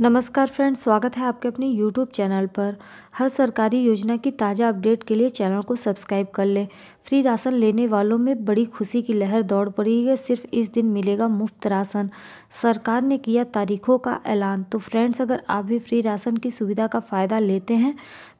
नमस्कार फ्रेंड्स स्वागत है आपके अपने यूट्यूब चैनल पर हर सरकारी योजना की ताज़ा अपडेट के लिए चैनल को सब्सक्राइब कर लें फ्री राशन लेने वालों में बड़ी खुशी की लहर दौड़ पड़ी है सिर्फ इस दिन मिलेगा मुफ्त राशन सरकार ने किया तारीखों का ऐलान तो फ्रेंड्स अगर आप भी फ्री राशन की सुविधा का फ़ायदा लेते हैं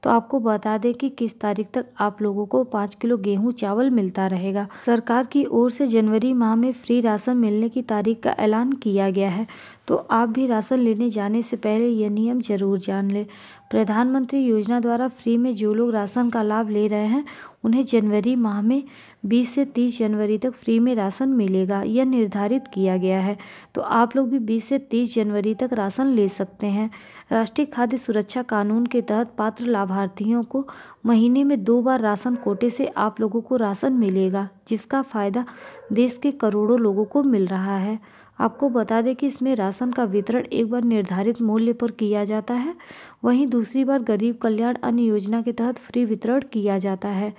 तो आपको बता दें कि किस तारीख तक आप लोगों को पाँच किलो गेहूँ चावल मिलता रहेगा सरकार की ओर से जनवरी माह में फ्री राशन मिलने की तारीख का ऐलान किया गया है तो आप भी राशन लेने जाने से पहले यह नियम जरूर जान लें प्रधानमंत्री योजना द्वारा फ्री में जो लोग राशन का लाभ ले रहे हैं उन्हें जनवरी माह में 20 से 30 जनवरी तक फ्री में राशन मिलेगा यह निर्धारित किया गया है तो आप लोग भी 20 से 30 जनवरी तक राशन ले सकते हैं राष्ट्रीय खाद्य सुरक्षा कानून के तहत पात्र लाभार्थियों को महीने में दो बार राशन कोटे से आप लोगों को राशन मिलेगा जिसका फ़ायदा देश के करोड़ों लोगों को मिल रहा है आपको बता दें कि इसमें राशन का वितरण एक बार निर्धारित मूल्य पर किया जाता है वहीं दूसरी बार गरीब कल्याण अन्य योजना के तहत फ्री वितरण किया जाता है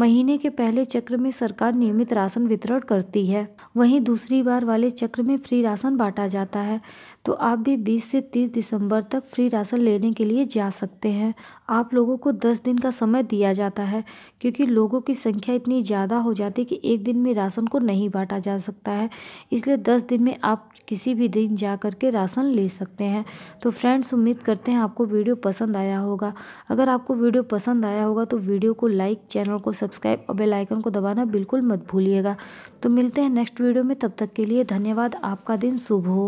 महीने के पहले चक्र में सरकार नियमित राशन वितरण करती है वहीं दूसरी बार वाले चक्र में फ्री राशन बांटा जाता है तो आप भी 20 से 30 दिसंबर तक फ्री राशन लेने के लिए जा सकते हैं आप लोगों को 10 दिन का समय दिया जाता है क्योंकि लोगों की संख्या इतनी ज़्यादा हो जाती है कि एक दिन में राशन को नहीं बांटा जा सकता है इसलिए दस दिन में आप किसी भी दिन जा के राशन ले सकते हैं तो फ्रेंड्स उम्मीद करते हैं आपको वीडियो पसंद आया होगा अगर आपको वीडियो पसंद आया होगा तो वीडियो को लाइक चैनल को सब्सक्राइब और बेल आइकन को दबाना बिल्कुल मत भूलिएगा तो मिलते हैं नेक्स्ट वीडियो में तब तक के लिए धन्यवाद आपका दिन शुभ हो